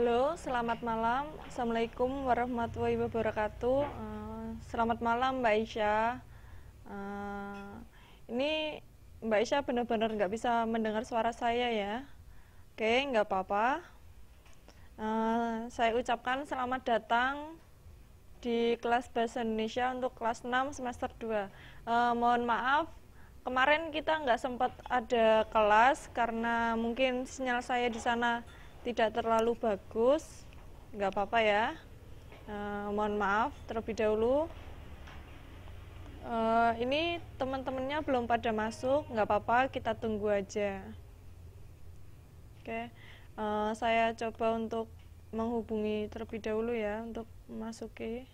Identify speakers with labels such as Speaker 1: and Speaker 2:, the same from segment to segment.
Speaker 1: Halo, selamat malam. Assalamualaikum warahmatullahi wabarakatuh. Uh, selamat malam Mbak Isya. Uh, eh, ini Mbak Isya benar-benar nggak bisa mendengar suara saya ya. Oke, nggak apa-apa. Uh, saya ucapkan selamat datang di kelas Bahasa Indonesia untuk kelas 6 semester 2. Uh, mohon maaf, kemarin kita nggak sempat ada kelas karena mungkin sinyal saya di sana tidak terlalu bagus nggak apa-apa ya e, mohon maaf terlebih dahulu e, ini teman-temannya belum pada masuk nggak apa-apa kita tunggu aja oke e, saya coba untuk menghubungi terlebih dahulu ya untuk okay.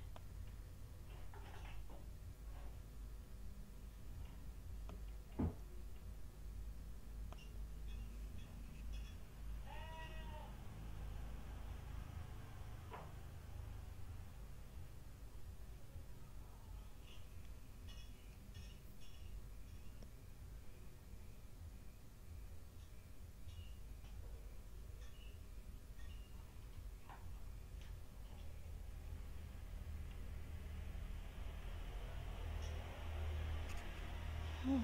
Speaker 1: Oh.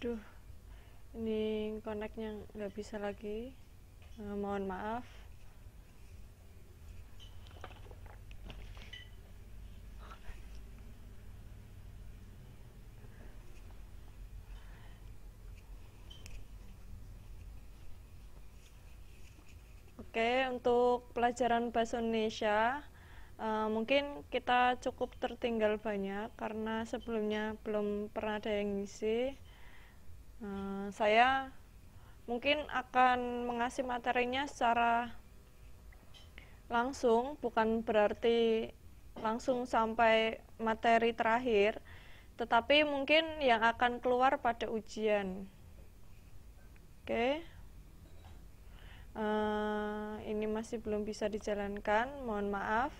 Speaker 1: duh ini koneknya nggak bisa lagi eh, mohon maaf Oke, untuk pelajaran bahasa Indonesia uh, mungkin kita cukup tertinggal banyak karena sebelumnya belum pernah ada yang ngisi. Eh, saya mungkin akan mengasih materinya secara langsung bukan berarti langsung sampai materi terakhir tetapi mungkin yang akan keluar pada ujian oke okay. uh, eh, ini masih belum bisa dijalankan mohon maaf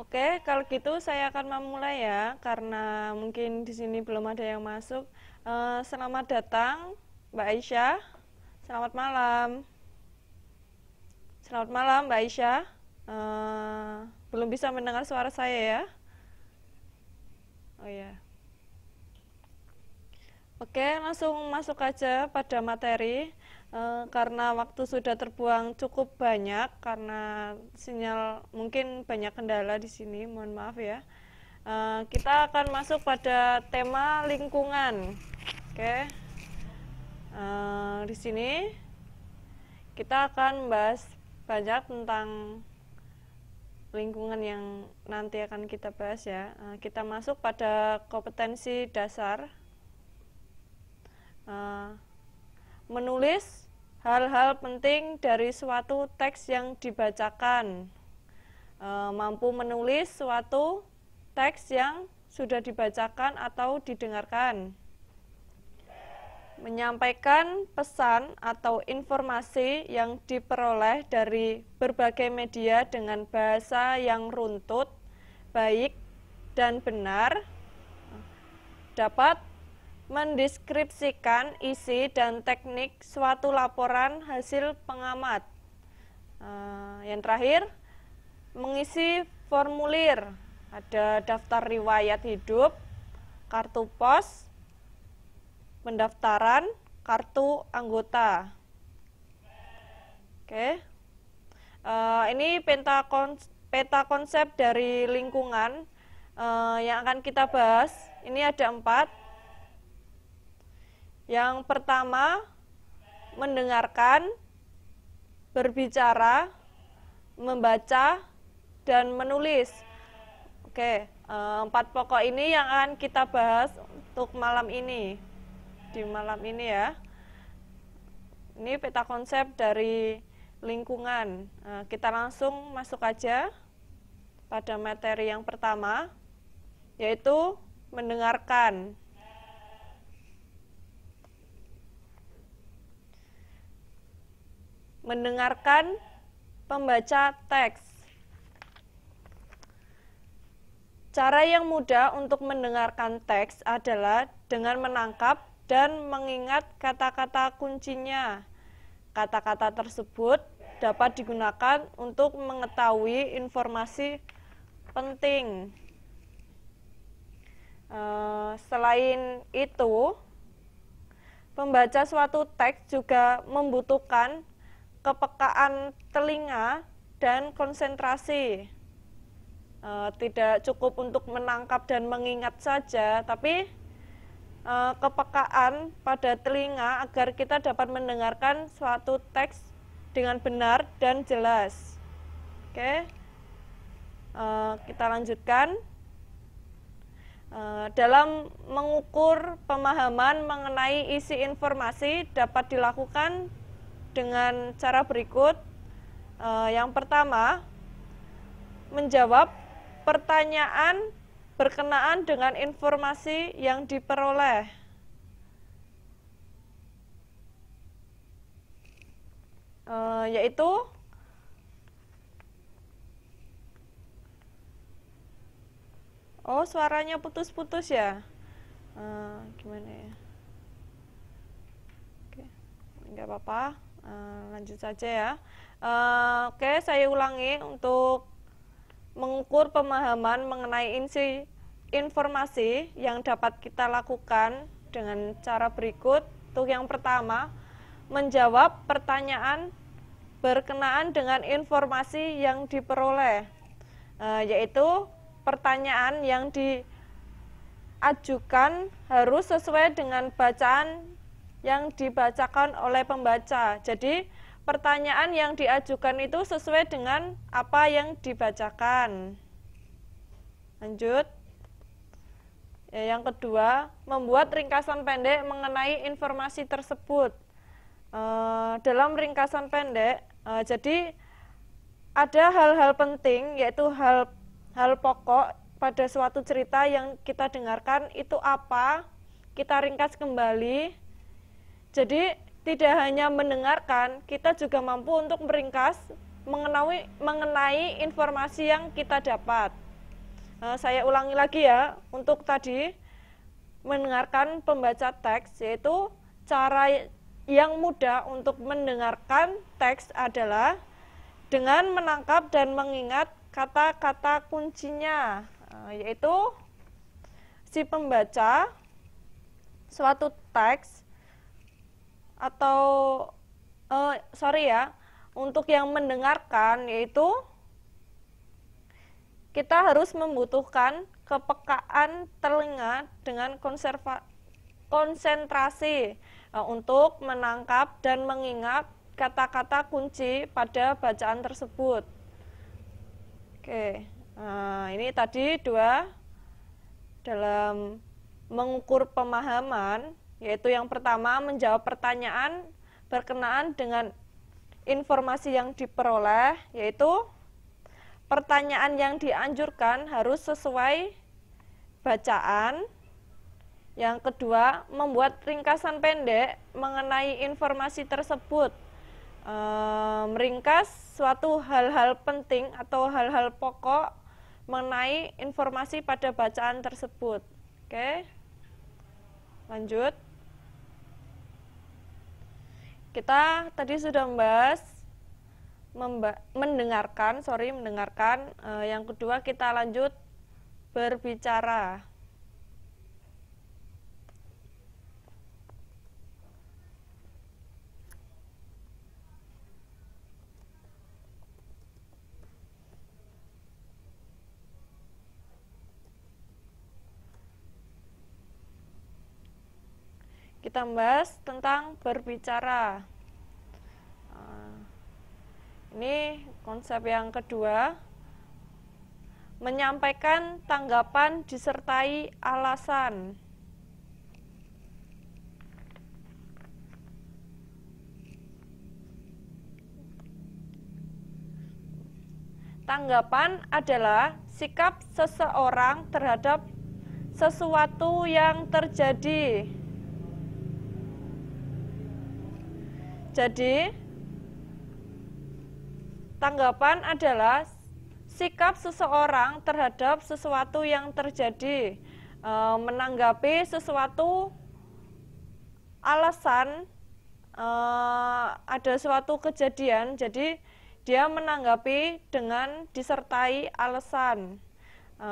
Speaker 1: Oke, kalau gitu saya akan memulai ya, karena mungkin di sini belum ada yang masuk. Uh, selamat datang, Mbak Aisyah. Selamat malam. Selamat malam, Mbak Aisyah. Uh, belum bisa mendengar suara saya ya? Oh ya. Yeah. Oke, langsung masuk aja pada materi. Eh, karena waktu sudah terbuang cukup banyak karena sinyal mungkin banyak kendala di sini mohon maaf ya uh, kita akan masuk pada tema lingkungan oke okay. uh, eh, di sini kita akan membahas banyak tentang lingkungan yang nanti akan kita bahas ya uh, kita masuk pada kompetensi dasar uh, menulis hal-hal penting dari suatu teks yang dibacakan, e, mampu menulis suatu teks yang sudah dibacakan atau didengarkan, menyampaikan pesan atau informasi yang diperoleh dari berbagai media dengan bahasa yang runtut, baik, dan benar, dapat mendeskripsikan isi dan teknik suatu laporan hasil pengamat. Eh, yang terakhir, mengisi formulir. Ada daftar riwayat hidup, kartu pos, pendaftaran, kartu anggota. Oke. Okay. Uh, eh, ini peta, kons peta konsep dari lingkungan uh, yang akan kita bahas. Ini ada empat yang pertama, mendengarkan, berbicara, membaca, dan menulis. Oke, eh, empat pokok ini yang akan kita bahas untuk malam ini. Di malam ini ya. Ini peta konsep dari lingkungan. Eh, kita langsung masuk aja pada materi yang pertama, yaitu mendengarkan. mendengarkan pembaca teks. Cara yang mudah untuk mendengarkan teks adalah dengan menangkap dan mengingat kata-kata kuncinya. Kata-kata tersebut dapat digunakan untuk mengetahui informasi penting. Eh, selain itu, pembaca suatu teks juga membutuhkan kepekaan telinga dan konsentrasi. E, tidak cukup untuk menangkap dan mengingat saja, tapi e, kepekaan pada telinga agar kita dapat mendengarkan suatu teks dengan benar dan jelas. Oke, e, kita lanjutkan. E, dalam mengukur pemahaman mengenai isi informasi dapat dilakukan dengan cara berikut. Eh, yang pertama, menjawab pertanyaan berkenaan dengan informasi yang diperoleh. Eh, yaitu Oh, suaranya putus-putus ya. Uh, gimana ya? Oke, nggak apa-apa. Eh, lanjut saja ya. Uh, Oke, okay, saya ulangi untuk mengukur pemahaman mengenai insi informasi yang dapat kita lakukan dengan cara berikut. Untuk yang pertama, menjawab pertanyaan berkenaan dengan informasi yang diperoleh, uh, yaitu pertanyaan yang diajukan harus sesuai dengan bacaan yang dibacakan oleh pembaca. Jadi, pertanyaan yang diajukan itu sesuai dengan apa yang dibacakan. Lanjut. Ya, yang kedua, membuat ringkasan pendek mengenai informasi tersebut. E, dalam ringkasan pendek, e, jadi ada hal-hal penting, yaitu hal hal pokok pada suatu cerita yang kita dengarkan itu apa, kita ringkas kembali, jadi tidak hanya mendengarkan, kita juga mampu untuk meringkas mengenai, mengenai informasi yang kita dapat. Eh, saya ulangi lagi ya, untuk tadi mendengarkan pembaca teks yaitu cara yang mudah untuk mendengarkan teks adalah dengan menangkap dan mengingat kata-kata kuncinya eh, yaitu si pembaca suatu teks atau uh, sorry ya untuk yang mendengarkan yaitu kita harus membutuhkan kepekaan telinga dengan konserva konsentrasi uh, untuk menangkap dan mengingat kata-kata kunci pada bacaan tersebut. Oke, nah, ini tadi dua dalam mengukur pemahaman yaitu yang pertama menjawab pertanyaan berkenaan dengan informasi yang diperoleh, yaitu pertanyaan yang dianjurkan harus sesuai bacaan. Yang kedua, membuat ringkasan pendek mengenai informasi tersebut. E, meringkas suatu hal-hal penting atau hal-hal pokok mengenai informasi pada bacaan tersebut. Oke. Lanjut kita tadi sudah membahas mendengarkan, sorry mendengarkan. E, yang kedua kita lanjut berbicara. kita membahas tentang berbicara. Ah, ini konsep yang kedua, menyampaikan tanggapan disertai alasan. Tanggapan adalah sikap seseorang terhadap sesuatu yang terjadi. Jadi tanggapan adalah sikap seseorang terhadap sesuatu yang terjadi, e, menanggapi sesuatu alasan e, ada suatu kejadian, jadi dia menanggapi dengan disertai alasan. E,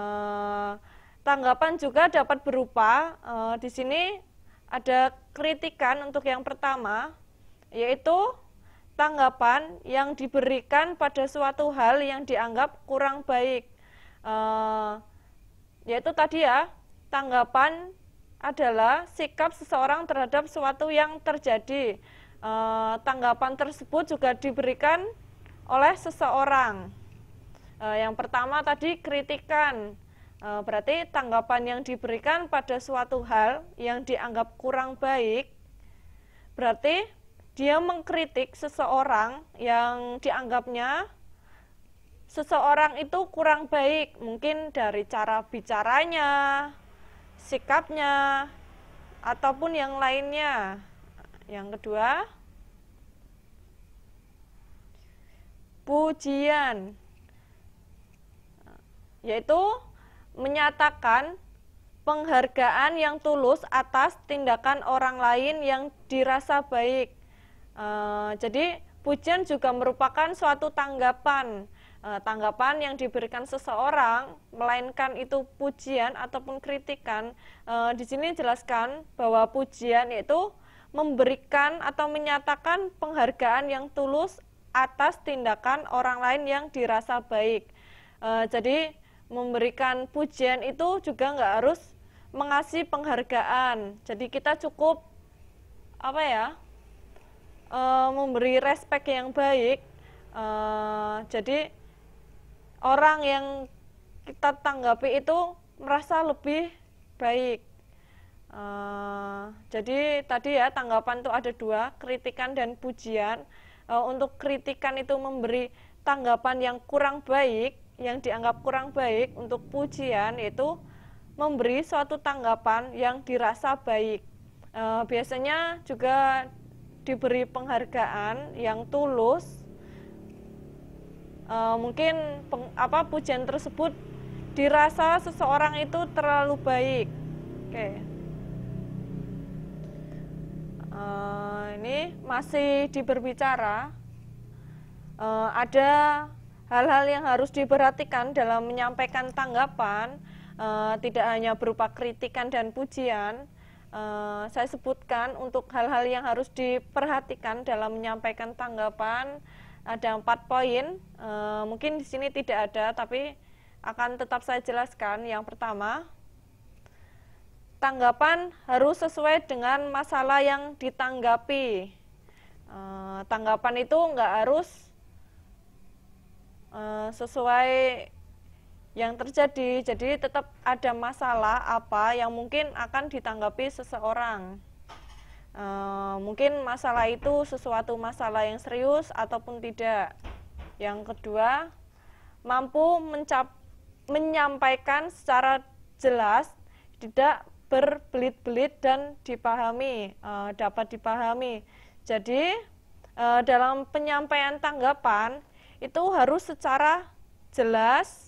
Speaker 1: tanggapan juga dapat berupa e, di sini ada kritikan untuk yang pertama yaitu tanggapan yang diberikan pada suatu hal yang dianggap kurang baik. E, yaitu tadi ya, tanggapan adalah sikap seseorang terhadap suatu yang terjadi. E, tanggapan tersebut juga diberikan oleh seseorang. E, yang pertama tadi kritikan. berarti tanggapan yang diberikan pada suatu hal yang dianggap kurang baik berarti dia mengkritik seseorang yang dianggapnya seseorang itu kurang baik, mungkin dari cara bicaranya, sikapnya, ataupun yang lainnya. Yang kedua, pujian, yaitu menyatakan penghargaan yang tulus atas tindakan orang lain yang dirasa baik Uh, jadi pujian juga merupakan suatu tanggapan uh, tanggapan yang diberikan seseorang melainkan itu pujian ataupun kritikan uh, di sini jelaskan bahwa pujian itu memberikan atau menyatakan penghargaan yang tulus atas tindakan orang lain yang dirasa baik jadi memberikan pujian itu juga nggak harus mengasih penghargaan jadi kita cukup apa ya uh, eh, memberi respek yang baik uh, jadi orang yang kita tanggapi itu merasa lebih baik uh, jadi tadi ya tanggapan itu ada dua kritikan dan pujian uh, untuk kritikan itu memberi tanggapan yang kurang baik yang dianggap kurang baik untuk pujian itu memberi suatu tanggapan yang dirasa baik. Uh, biasanya juga diberi penghargaan yang tulus e, mungkin peng, apa pujian tersebut dirasa seseorang itu terlalu baik oke e, ini masih diberbicara e, ada hal-hal yang harus diperhatikan dalam menyampaikan tanggapan e, tidak hanya berupa kritikan dan pujian Eh, saya sebutkan untuk hal-hal yang harus diperhatikan dalam menyampaikan tanggapan ada empat poin uh, mungkin di sini tidak ada tapi akan tetap saya jelaskan yang pertama tanggapan harus sesuai dengan masalah yang ditanggapi. uh, tanggapan itu nggak harus uh, sesuai yang terjadi. Jadi tetap ada masalah apa yang mungkin akan ditanggapi seseorang. E, mungkin masalah itu sesuatu masalah yang serius ataupun tidak. Yang kedua, mampu mencap, menyampaikan secara jelas, tidak berbelit-belit dan dipahami, e, dapat dipahami. Jadi e, dalam penyampaian tanggapan itu harus secara jelas,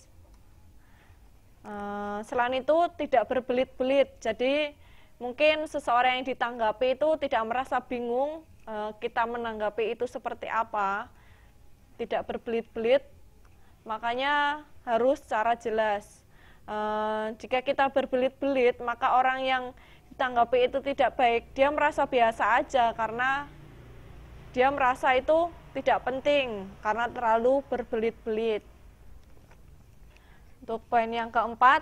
Speaker 1: Eh, selain itu tidak berbelit-belit. Jadi mungkin seseorang yang ditanggapi itu tidak merasa bingung eh, kita menanggapi itu seperti apa. Tidak berbelit-belit. Makanya harus secara jelas. Eh, jika kita berbelit-belit, maka orang yang ditanggapi itu tidak baik, dia merasa biasa aja karena dia merasa itu tidak penting karena terlalu berbelit-belit. Untuk poin yang keempat,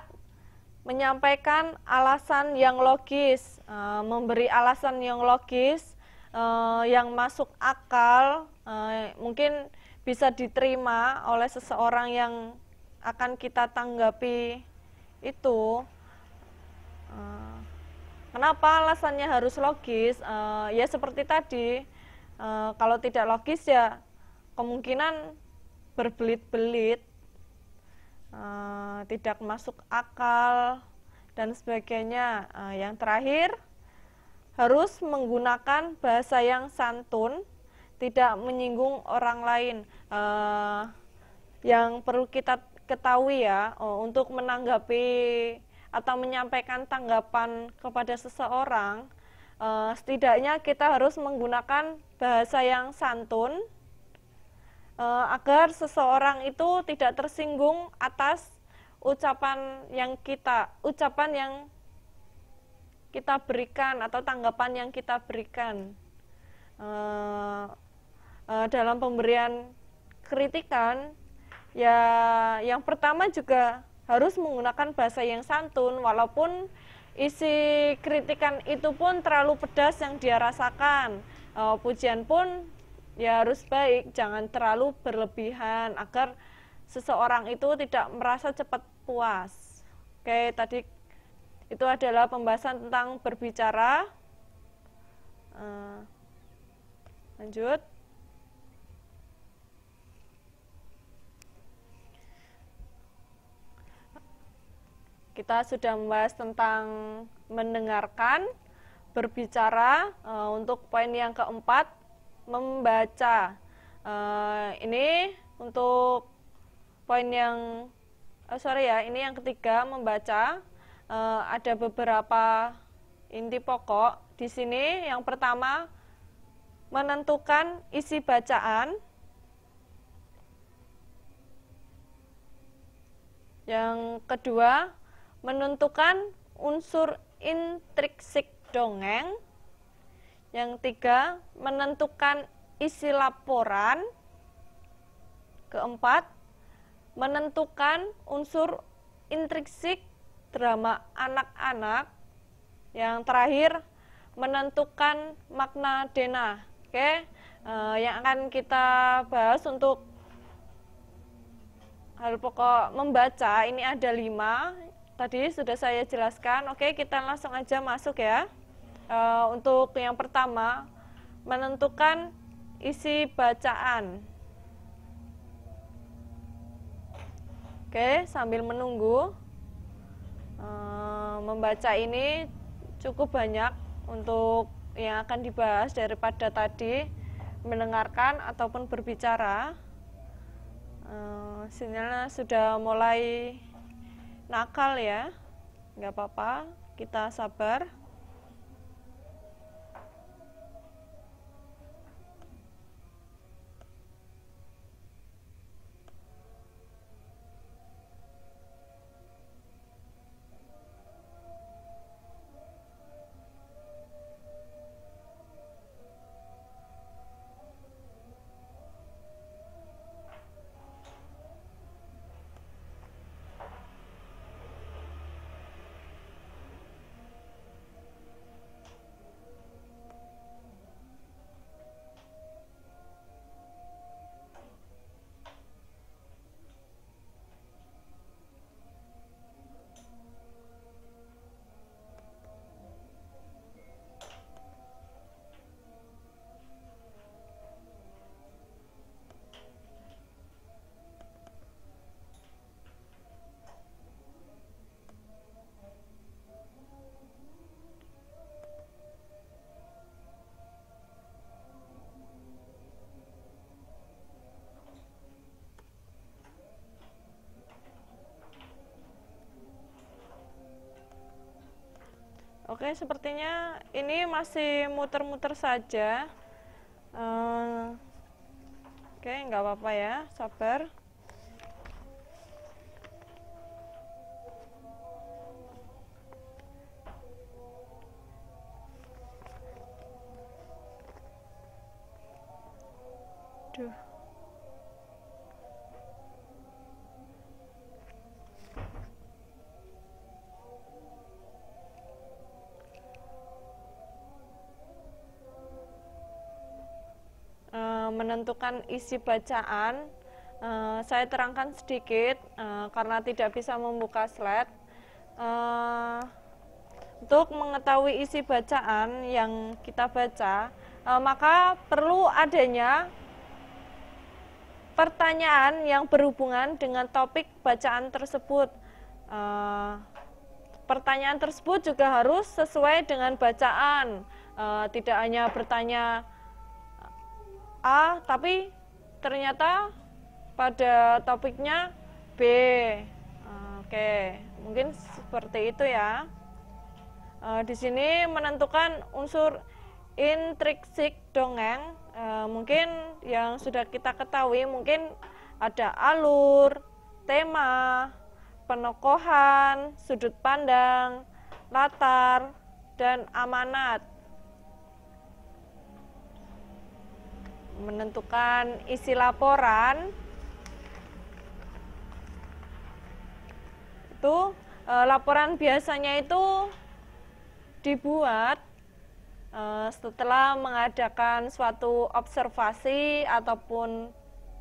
Speaker 1: menyampaikan alasan yang logis, e, memberi alasan yang logis, e, yang masuk akal, e, mungkin bisa diterima oleh seseorang yang akan kita tanggapi itu. E, kenapa alasannya harus logis? E, ya seperti tadi, e, kalau tidak logis ya kemungkinan berbelit-belit uh, tidak masuk akal dan sebagainya. Uh, yang terakhir harus menggunakan bahasa yang santun, tidak menyinggung orang lain. Uh, yang perlu kita ketahui ya untuk menanggapi atau menyampaikan tanggapan kepada seseorang, setidaknya kita harus menggunakan bahasa yang santun uh, agar seseorang itu tidak tersinggung atas ucapan yang kita ucapan yang kita berikan atau tanggapan yang kita berikan uh, uh, dalam pemberian kritikan ya yang pertama juga harus menggunakan bahasa yang santun walaupun isi kritikan itu pun terlalu pedas yang dia rasakan uh, pujian pun ya harus baik, jangan terlalu berlebihan agar seseorang itu tidak merasa cepat puas. Oke, tadi itu adalah pembahasan tentang berbicara. Eh, lanjut. Kita sudah membahas tentang mendengarkan, berbicara. Eh, untuk poin yang keempat, membaca. Uh, ini untuk poin yang oh sorry ya, ini yang ketiga membaca. Uh, ada beberapa inti pokok di sini. Yang pertama menentukan isi bacaan. Yang kedua menentukan unsur intrinsik dongeng yang tiga, menentukan isi laporan. Keempat, menentukan unsur intrinsik drama anak-anak. Yang terakhir, menentukan makna dena. Oke, uh, yang akan kita bahas untuk hal pokok membaca ini ada lima. Tadi sudah saya jelaskan. Oke, kita langsung aja masuk ya. Uh, untuk yang pertama, menentukan isi bacaan. Oke, sambil menunggu uh, membaca ini cukup banyak untuk yang akan dibahas daripada tadi mendengarkan ataupun berbicara. Uh, sinyalnya sudah mulai nakal ya, nggak apa-apa, kita sabar. Oke, sepertinya ini masih muter-muter saja. Uh, oke, nggak apa-apa ya, sabar. menentukan isi bacaan, uh, saya terangkan sedikit uh, karena tidak bisa membuka slide. Uh, untuk mengetahui isi bacaan yang kita baca, uh, maka perlu adanya pertanyaan yang berhubungan dengan topik bacaan tersebut. Uh, pertanyaan tersebut juga harus sesuai dengan bacaan, uh, tidak hanya bertanya A tapi ternyata pada topiknya B. Oke, mungkin seperti itu ya. E, di sini menentukan unsur intrinsik dongeng. E, mungkin yang sudah kita ketahui mungkin ada alur, tema, penokohan, sudut pandang, latar, dan amanat. menentukan isi laporan itu e, laporan biasanya itu dibuat e, setelah mengadakan suatu observasi ataupun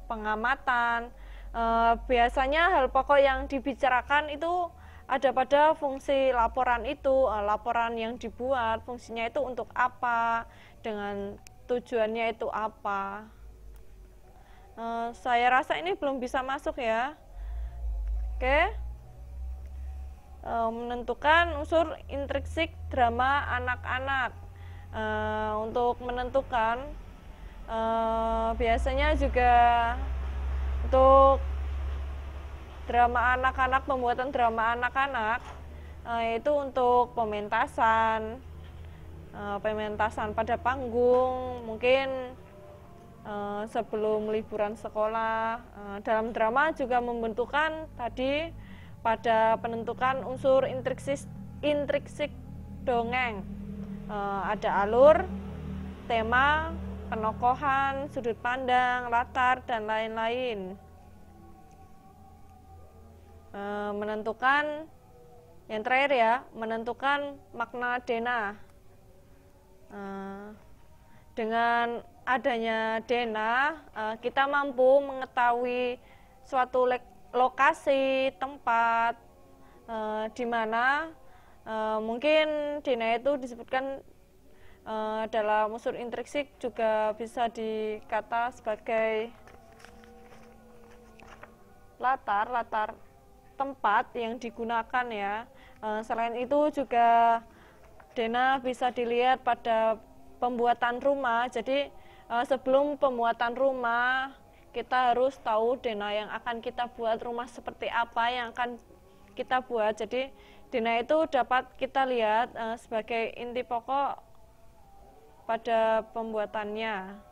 Speaker 1: pengamatan e, biasanya hal pokok yang dibicarakan itu ada pada fungsi laporan itu e, laporan yang dibuat fungsinya itu untuk apa dengan tujuannya itu apa. Uh, saya rasa ini belum bisa masuk ya. Oke. Okay. Uh, eh, menentukan unsur intrinsik drama anak-anak. Uh, untuk menentukan uh, biasanya juga untuk drama anak-anak pembuatan drama anak-anak uh, itu untuk pementasan Eh, pementasan pada panggung mungkin uh, sebelum liburan sekolah uh, dalam drama juga membentukan tadi pada penentukan unsur intriksis, intriksik dongeng uh, ada alur tema penokohan sudut pandang latar dan lain-lain menentukan yang terakhir ya menentukan makna denah. Eh, dengan adanya DNA, eh, kita mampu mengetahui suatu lokasi, tempat uh, di mana mungkin DNA itu disebutkan uh, dalam unsur intrinsik juga bisa dikata sebagai latar latar tempat yang digunakan ya. selain itu juga Dena bisa dilihat pada pembuatan rumah. Jadi eh, sebelum pembuatan rumah kita harus tahu dena yang akan kita buat rumah seperti apa yang akan kita buat. Jadi dena itu dapat kita lihat eh, sebagai inti pokok pada pembuatannya.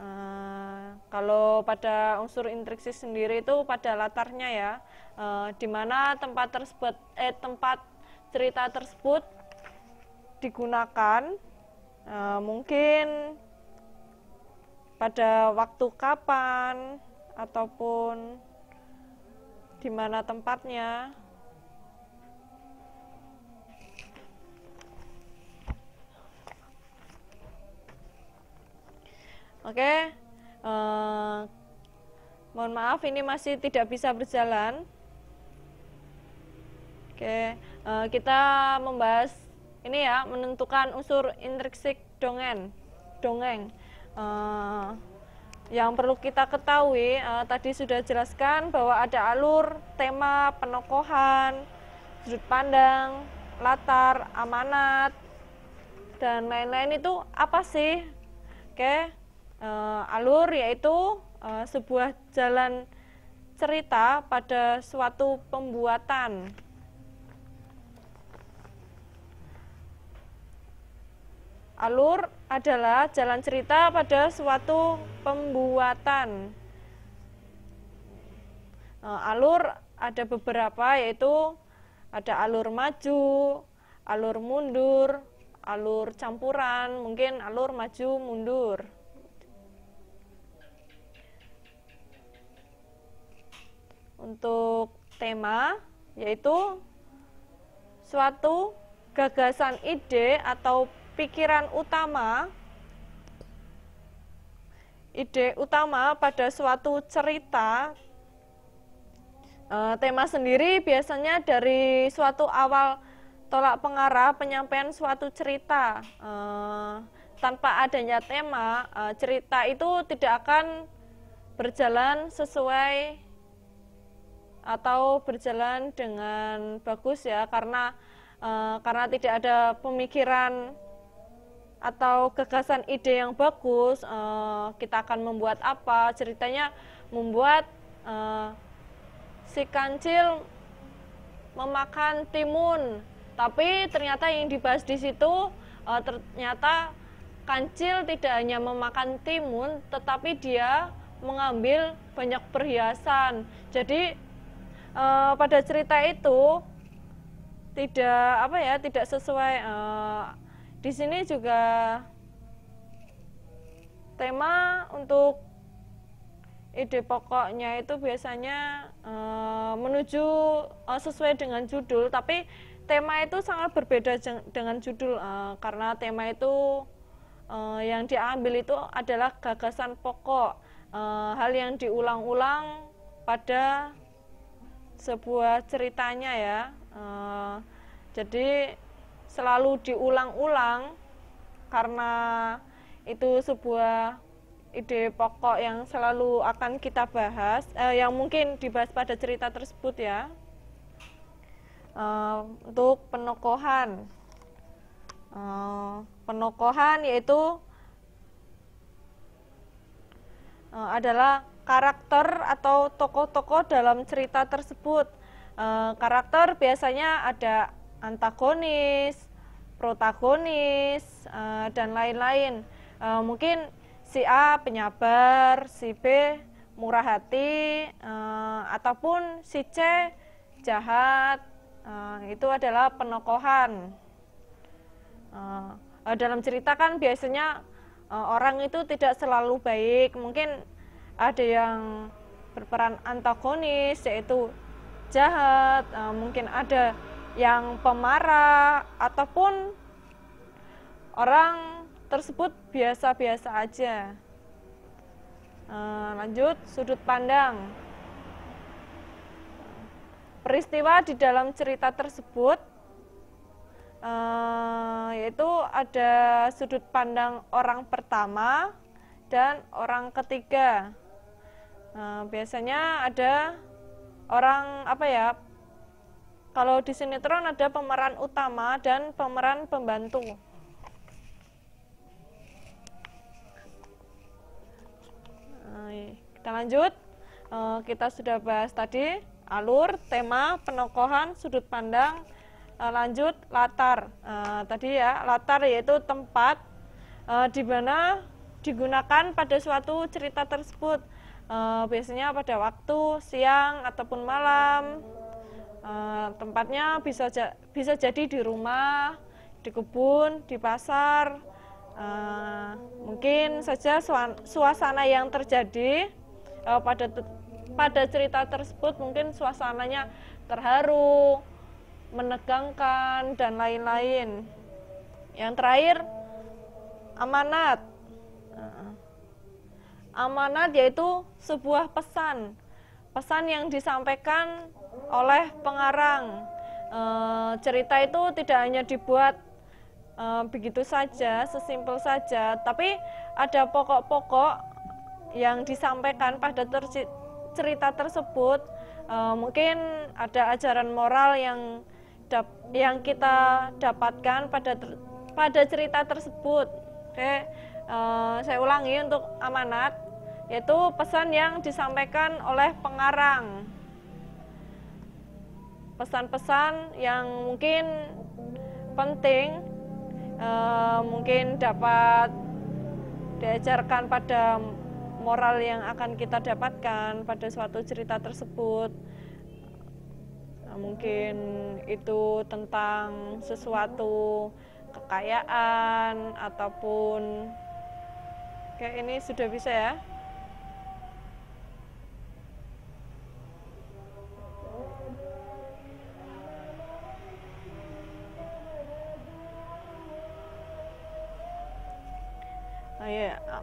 Speaker 1: Uh, kalau pada unsur intriksi sendiri itu pada latarnya ya, uh, di mana tempat tersebut eh tempat cerita tersebut digunakan e, mungkin pada waktu kapan ataupun di mana tempatnya Oke, okay. uh, eh, mohon maaf ini masih tidak bisa berjalan. Oke, uh, kita membahas ini ya menentukan unsur intrinsik dongeng, dongeng. Uh, yang perlu kita ketahui uh, tadi sudah jelaskan bahwa ada alur, tema, penokohan, sudut pandang, latar, amanat, dan lain-lain itu apa sih? Oke, uh, alur yaitu uh, sebuah jalan cerita pada suatu pembuatan Alur adalah jalan cerita pada suatu pembuatan. Eh, alur ada beberapa yaitu ada alur maju, alur mundur, alur campuran, mungkin alur maju mundur. Untuk tema yaitu suatu gagasan ide atau pikiran utama ide utama pada suatu cerita eh, tema sendiri biasanya dari suatu awal tolak pengarah penyampaian suatu cerita eh, tanpa adanya tema eh, cerita itu tidak akan berjalan sesuai atau berjalan dengan bagus ya karena e, karena tidak ada pemikiran atau gagasan ide yang bagus, eh, kita akan membuat apa? Ceritanya membuat eh, si kancil memakan timun, tapi ternyata yang dibahas di situ eh, ternyata kancil tidak hanya memakan timun, tetapi dia mengambil banyak perhiasan. Jadi pada cerita itu tidak apa ya tidak sesuai uh, di sini juga tema untuk ide pokoknya itu biasanya e, menuju e, sesuai dengan judul, tapi tema itu sangat berbeda dengan judul e, karena tema itu e, yang diambil itu adalah gagasan pokok, e, hal yang diulang-ulang pada sebuah ceritanya ya. E, jadi selalu diulang-ulang karena itu sebuah ide pokok yang selalu akan kita bahas, eh, yang mungkin dibahas pada cerita tersebut ya. Uh, untuk penokohan, uh, penokohan yaitu uh, adalah karakter atau tokoh-tokoh dalam cerita tersebut. Uh, karakter biasanya ada antagonis, protagonis, eh, dan lain-lain. Eh, mungkin si A penyabar, si B murah hati, eh, ataupun si C jahat. itu adalah penokohan. dalam cerita kan biasanya orang itu tidak selalu baik, mungkin ada yang berperan antagonis yaitu jahat, mungkin ada yang pemarah ataupun orang tersebut biasa-biasa aja. Eh, lanjut, sudut pandang. Peristiwa di dalam cerita tersebut eh, yaitu ada sudut pandang orang pertama dan orang ketiga. Eh, biasanya ada orang apa ya kalau di sinetron ada pemeran utama dan pemeran pembantu. Kita lanjut. Eh, kita sudah bahas tadi alur, tema, penokohan, sudut pandang. Eh, lanjut latar. Eh, tadi ya latar yaitu tempat di mana digunakan pada suatu cerita tersebut. Biasanya pada waktu siang ataupun malam. Eh, tempatnya bisa bisa jadi di rumah, di kebun, di pasar. Uh, mungkin saja suasana yang terjadi uh, pada pada cerita tersebut mungkin suasananya terharu, menegangkan dan lain-lain. Yang terakhir amanat. Uh, amanat yaitu sebuah pesan. Pesan yang disampaikan oleh pengarang. E, cerita itu tidak hanya dibuat e, begitu saja, sesimpel saja, tapi ada pokok-pokok yang disampaikan pada ter cerita tersebut. E, mungkin ada ajaran moral yang yang kita dapatkan pada ter pada cerita tersebut. Oke, e, saya ulangi untuk amanat yaitu pesan yang disampaikan oleh pengarang pesan-pesan yang mungkin penting e, mungkin dapat diajarkan pada moral yang akan kita dapatkan pada suatu cerita tersebut e, mungkin itu tentang sesuatu kekayaan ataupun kayak ini sudah bisa ya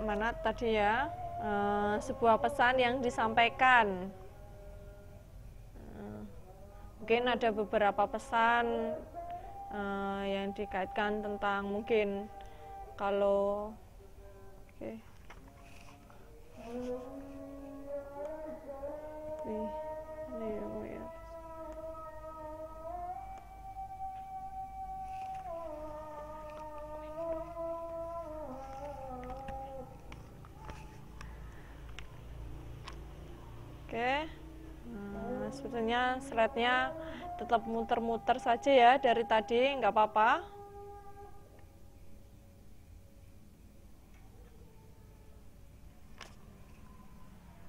Speaker 1: mana tadi ya uh, sebuah pesan yang disampaikan uh, mungkin ada beberapa pesan uh, yang dikaitkan tentang mungkin kalau okay. Oke. Hmm, sebetulnya slide tetap muter-muter saja ya dari tadi, nggak apa-apa.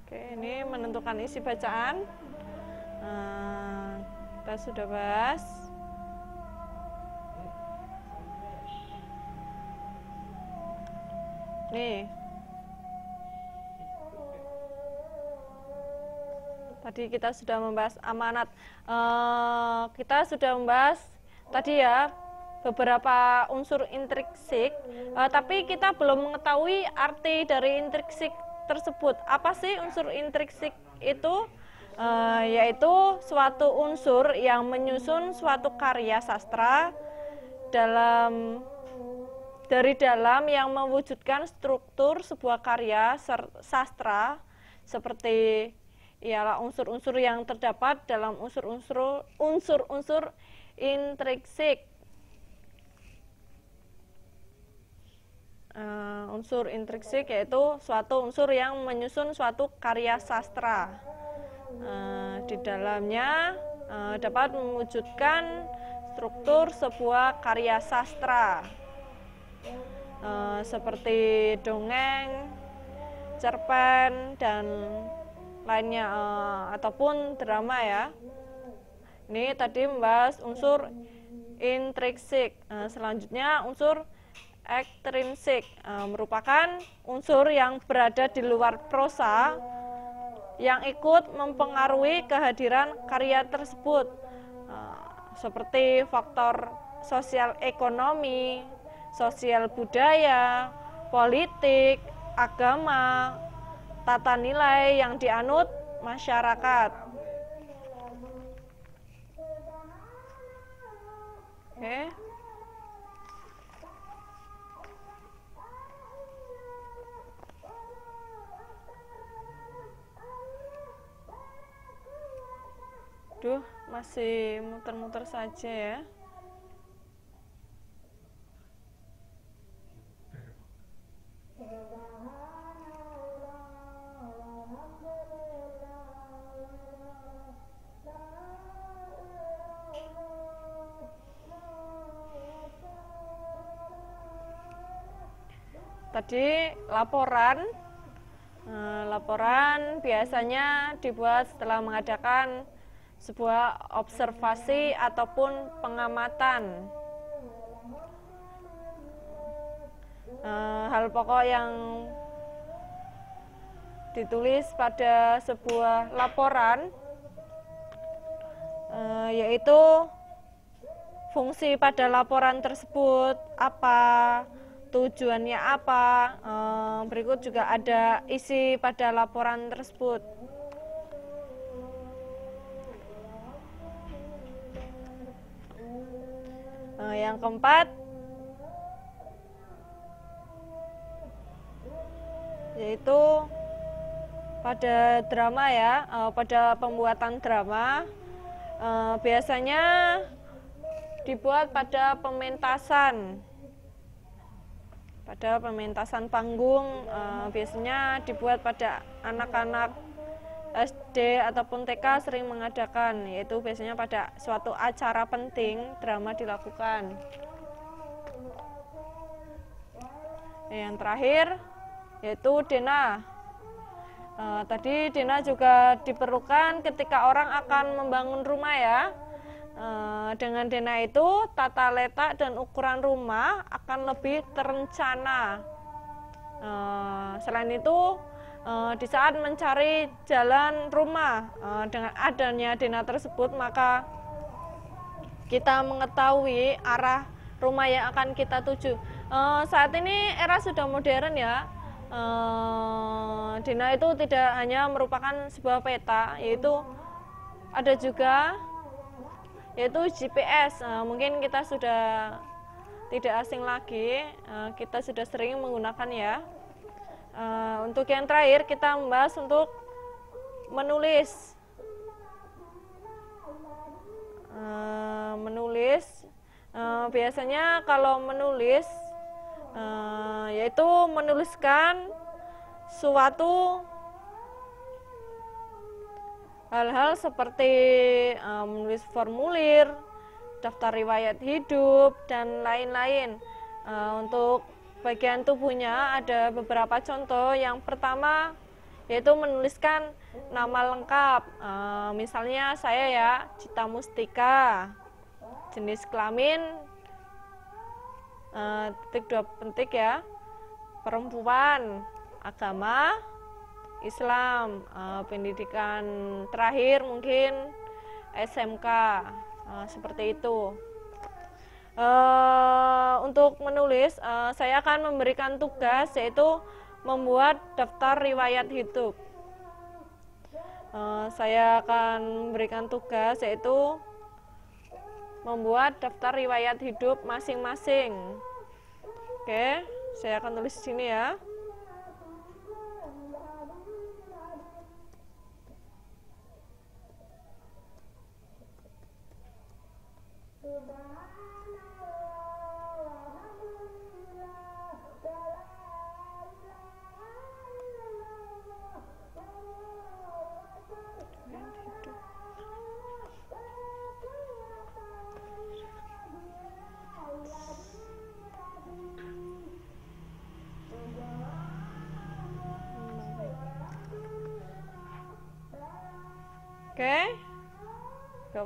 Speaker 1: Oke, ini menentukan isi bacaan. Nah, eh, kita sudah bahas. Nih, tadi kita sudah membahas amanat. Uh, kita sudah membahas tadi ya beberapa unsur intrinsik, uh, eh, tapi kita belum mengetahui arti dari intrinsik tersebut. Apa sih unsur intrinsik itu? Uh, yaitu suatu unsur yang menyusun suatu karya sastra dalam dari dalam yang mewujudkan struktur sebuah karya sastra seperti ialah unsur-unsur yang terdapat dalam unsur-unsur unsur-unsur intrinsik uh, eh, unsur intrinsik yaitu suatu unsur yang menyusun suatu karya sastra uh, di dalamnya uh, dapat mewujudkan struktur sebuah karya sastra uh, seperti dongeng, cerpen dan lainnya uh, ataupun drama ya. Ini tadi membahas unsur intrinsik. Uh, eh, selanjutnya unsur ekstrinsik uh, eh, merupakan unsur yang berada di luar prosa yang ikut mempengaruhi kehadiran karya tersebut uh, seperti faktor sosial ekonomi, sosial budaya, politik, agama, tata nilai yang dianut masyarakat. Oke. Okay. Duh, masih muter-muter saja ya. Thank you. tadi laporan eh, laporan biasanya dibuat setelah mengadakan sebuah observasi ataupun pengamatan eh, hal pokok yang ditulis pada sebuah laporan eh, yaitu fungsi pada laporan tersebut apa tujuannya apa. Eh, berikut juga ada isi pada laporan tersebut. Eh, yang keempat, yaitu pada drama ya, eh, pada pembuatan drama biasanya dibuat pada pementasan pada pementasan panggung uh, biasanya dibuat pada anak-anak SD ataupun TK sering mengadakan, yaitu biasanya pada suatu acara penting drama dilakukan. Yang terakhir yaitu Dena. Uh, tadi Dena juga diperlukan ketika orang akan membangun rumah ya. Eh, dengan dena itu, tata letak dan ukuran rumah akan lebih terencana. Eh, selain itu, eh, di saat mencari jalan rumah dengan adanya dena tersebut, maka kita mengetahui arah rumah yang akan kita tuju. Saat ini era sudah modern ya. Dena itu tidak hanya merupakan sebuah peta, yaitu ada juga yaitu GPS. Uh, eh, mungkin kita sudah tidak asing lagi, uh, kita sudah sering menggunakan ya. Uh, untuk yang terakhir kita membahas untuk menulis. Uh, menulis uh, biasanya kalau menulis uh, yaitu menuliskan suatu hal-hal seperti um, menulis formulir, daftar riwayat hidup, dan lain-lain. Uh, untuk bagian tubuhnya ada beberapa contoh. Yang pertama yaitu menuliskan nama lengkap. Uh, misalnya saya ya Cita Mustika, jenis kelamin, uh, titik dua pentik ya, perempuan, agama, Islam uh, pendidikan terakhir mungkin SMK uh, eh, seperti itu uh, untuk menulis uh, saya akan memberikan tugas yaitu membuat daftar riwayat hidup uh, saya akan memberikan tugas yaitu membuat daftar riwayat hidup masing-masing oke okay, saya akan tulis di sini ya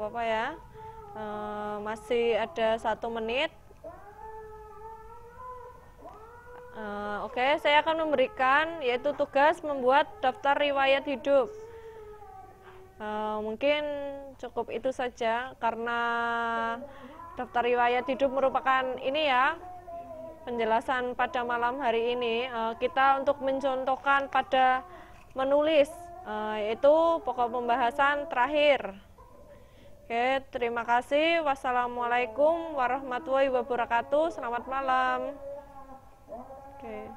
Speaker 1: apa-apa ya e, masih ada satu menit e, oke okay, saya akan memberikan yaitu tugas membuat daftar riwayat hidup e, mungkin cukup itu saja karena daftar riwayat hidup merupakan ini ya penjelasan pada malam hari ini kita untuk mencontohkan pada menulis itu pokok pembahasan terakhir Oke, terima kasih. Wassalamualaikum warahmatullahi wabarakatuh. Selamat malam. Oke.